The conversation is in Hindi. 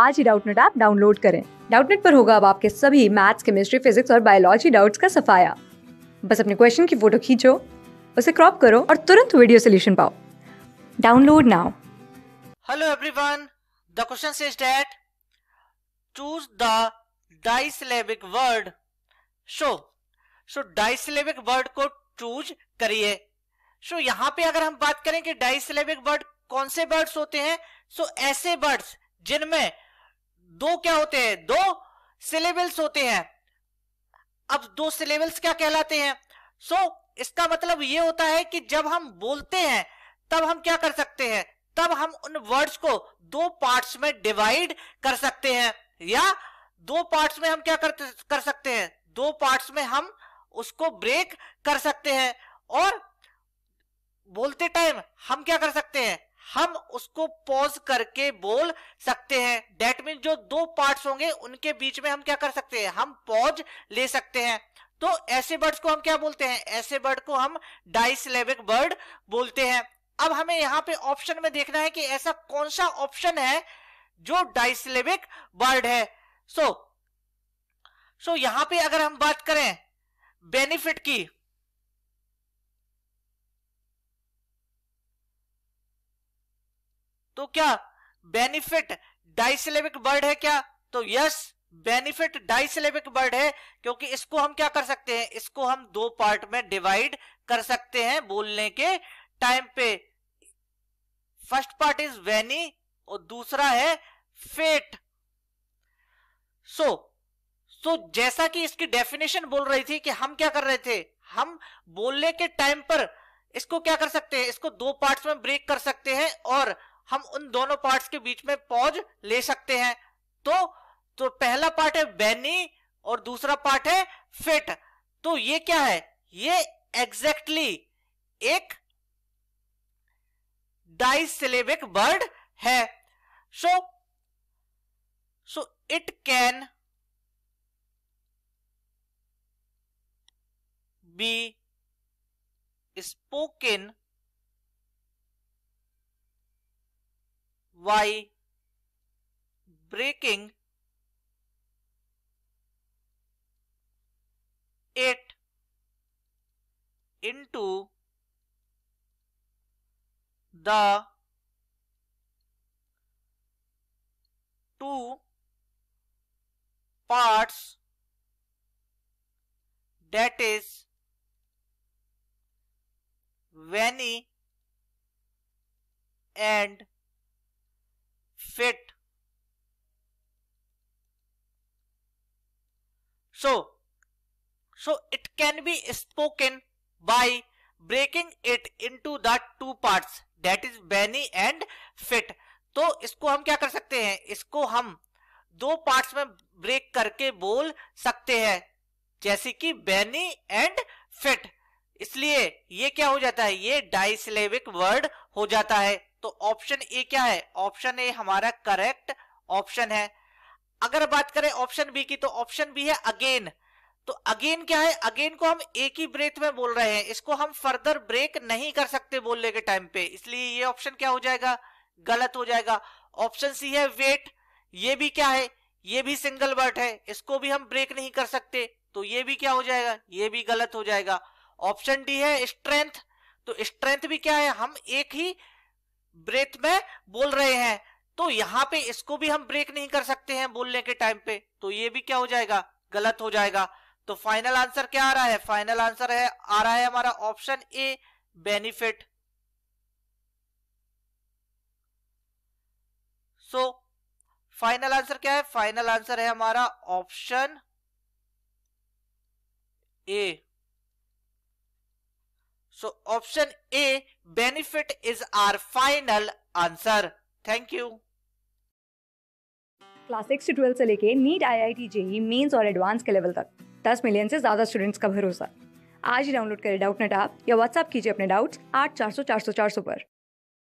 आज ही डाउटनेट ऐप डाउनलोड करें डाउटनेट पर होगा अब आपके सभी मैथ्स केमिस्ट्री फिजिक्स और बायोलॉजी डाउट्स का सफाया बस अपने क्वेश्चन की फोटो खींचो उसे क्रॉप करो और तुरंत वीडियो सोल्यूशन पाओ download now hello everyone the question is that choose the disyllabic word show so disyllabic word को चूज करिए सो so, यहाँ पे अगर हम बात करें कि डाइसिलेबिक वर्ड कौन से वर्ड्स होते हैं सो so, ऐसे वर्ड्स जिनमें दो क्या होते हैं दो सिलेबल्स होते हैं अब दो सिलेबल्स क्या कहलाते हैं सो so, इसका मतलब ये होता है कि जब हम बोलते हैं तब हम क्या कर सकते हैं तब हम उन वर्ड्स को दो पार्ट्स में डिवाइड कर सकते हैं या दो पार्ट्स में हम क्या कर, कर सकते हैं दो पार्ट्स में हम उसको ब्रेक कर सकते हैं और बोलते टाइम हम क्या कर सकते हैं हम उसको पॉज करके बोल सकते हैं डेट मीन जो दो पार्ट्स होंगे उनके बीच में हम क्या कर सकते हैं हम पॉज ले सकते हैं तो ऐसे बर्ड्स को हम क्या बोलते हैं ऐसे बर्ड को हम डाइसलेबिक बर्ड बोलते हैं अब हमें यहाँ पे ऑप्शन में देखना है कि ऐसा कौन सा ऑप्शन है जो डाइसलेबिक बर्ड है सो so, सो so यहाँ पे अगर हम बात करें बेनिफिट की तो क्या बेनिफिट डाइसिलेबिक वर्ड है क्या तो यस बेनिफिट डाइसिलेबिक वर्ड है क्योंकि इसको हम क्या कर सकते हैं इसको हम दो पार्ट में डिवाइड कर सकते हैं बोलने के टाइम पे फर्स्ट पार्ट इज वेनी और दूसरा है fate so so, so so जैसा कि इसकी डेफिनेशन बोल रही थी कि हम क्या कर रहे थे हम बोलने के टाइम पर इसको क्या कर सकते हैं इसको दो पार्ट्स में ब्रेक कर सकते हैं और हम उन दोनों पार्ट्स के बीच में पॉज ले सकते हैं तो तो पहला पार्ट है बेनी और दूसरा पार्ट है फिट तो ये क्या है ये एग्जैक्टली exactly एक डाइसिलेबिक वर्ड है so so it can be spoken by breaking it into the two parts that is Vanny and fit. So, so it can be spoken by breaking it into the two parts that is Benny and fit. तो इसको हम क्या कर सकते हैं इसको हम दो पार्ट्स में ब्रेक करके बोल सकते हैं जैसे कि बेनी एंड फिट इसलिए ये क्या हो जाता है ये डाइसिलेबिक वर्ड हो जाता है तो ऑप्शन ए क्या है ऑप्शन ए हमारा करेक्ट ऑप्शन है अगर बात करें ऑप्शन बी की तो ऑप्शन बी है अगेन तो अगेन क्या है अगेन को हम एक ही ब्रेथ में बोल रहे हैं इसको हम फर्दर ब्रेक नहीं कर सकते बोलने के टाइम पे इसलिए ये ऑप्शन क्या हो जाएगा गलत हो जाएगा ऑप्शन सी है वेट ये भी क्या है ये भी सिंगल वर्ड है इसको भी हम ब्रेक नहीं कर सकते तो ये भी क्या हो जाएगा ये भी गलत हो जाएगा ऑप्शन डी है स्ट्रेंथ तो स्ट्रेंथ भी क्या है हम एक ही ब्रेथ में बोल रहे हैं तो यहाँ पे इसको भी हम ब्रेक नहीं कर सकते हैं बोलने के टाइम पे तो ये भी क्या हो जाएगा गलत हो जाएगा तो फाइनल आंसर क्या आ रहा है फाइनल आंसर है आ रहा है हमारा option A benefit so final answer क्या है फाइनल आंसर है हमारा option A so option A benefit is our final answer thank you class six to twelfth से लेके NEET I I T JEE Mains और एडवांस के लेवल तक दस मिलियन से ज्यादा स्टूडेंट्स का भरोसा आज ही डाउनलोड करें डाउट नेट आप या व्हाट्सअप कीजिए अपने डाउट्स आठ चार सौ चार सौ चार सौ पर